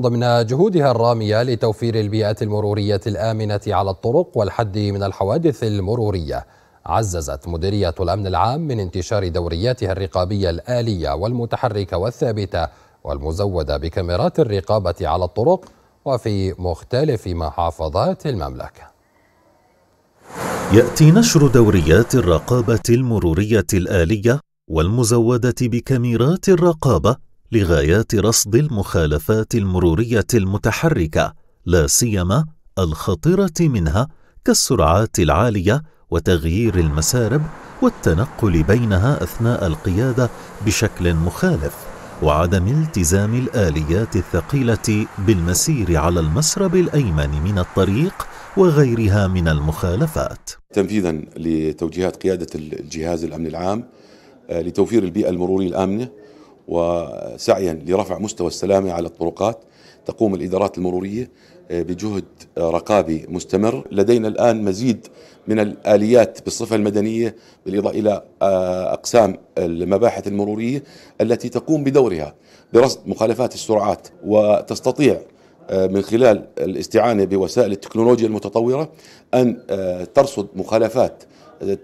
ضمن جهودها الرامية لتوفير البيئة المرورية الآمنة على الطرق والحد من الحوادث المرورية عززت مديرية الأمن العام من انتشار دورياتها الرقابية الآلية والمتحركة والثابتة والمزودة بكاميرات الرقابة على الطرق وفي مختلف محافظات المملكة يأتي نشر دوريات الرقابة المرورية الآلية والمزودة بكاميرات الرقابة لغايات رصد المخالفات المرورية المتحركة لا سيما الخطرة منها كالسرعات العالية وتغيير المسارب والتنقل بينها أثناء القيادة بشكل مخالف وعدم التزام الآليات الثقيلة بالمسير على المسرب الأيمن من الطريق وغيرها من المخالفات تنفيذا لتوجيهات قيادة الجهاز الأمن العام آه، لتوفير البيئة المرورية الآمنة وسعيا لرفع مستوى السلامة على الطرقات تقوم الإدارات المرورية آه، بجهد آه، رقابي مستمر لدينا الآن مزيد من الآليات بالصفة المدنية بالإضافة إلى آه، أقسام المباحث المرورية التي تقوم بدورها برصد مخالفات السرعات وتستطيع آه، من خلال الاستعانة بوسائل التكنولوجيا المتطورة أن آه، ترصد مخالفات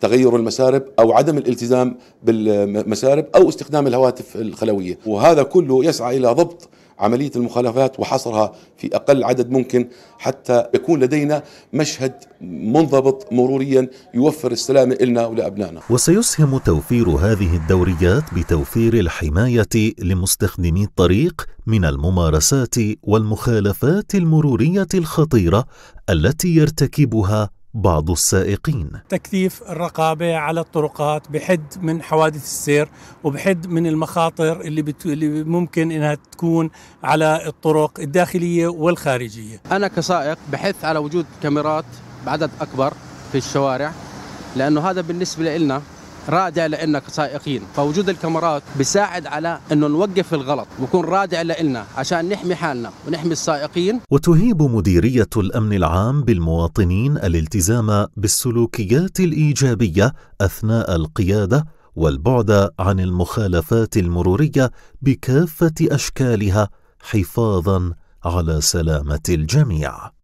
تغير المسارب او عدم الالتزام بالمسارب او استخدام الهواتف الخلويه، وهذا كله يسعى الى ضبط عملية المخالفات وحصرها في أقل عدد ممكن حتى يكون لدينا مشهد منضبط مروريا يوفر السلامة إلنا ولأبنائنا وسيسهم توفير هذه الدوريات بتوفير الحماية لمستخدمي الطريق من الممارسات والمخالفات المرورية الخطيرة التي يرتكبها بعض السائقين تكثيف الرقابة على الطرقات بحد من حوادث السير وبحد من المخاطر اللي, بت... اللي ممكن إنها تكون على الطرق الداخلية والخارجية أنا كسائق بحث على وجود كاميرات بعدد أكبر في الشوارع لأنه هذا بالنسبة لنا رادع لنا كسائقين فوجود الكاميرات بيساعد على انه نوقف الغلط ويكون رادع لنا عشان نحمي حالنا ونحمي السائقين وتهيب مديريه الامن العام بالمواطنين الالتزام بالسلوكيات الايجابيه اثناء القياده والبعد عن المخالفات المروريه بكافه اشكالها حفاظا على سلامه الجميع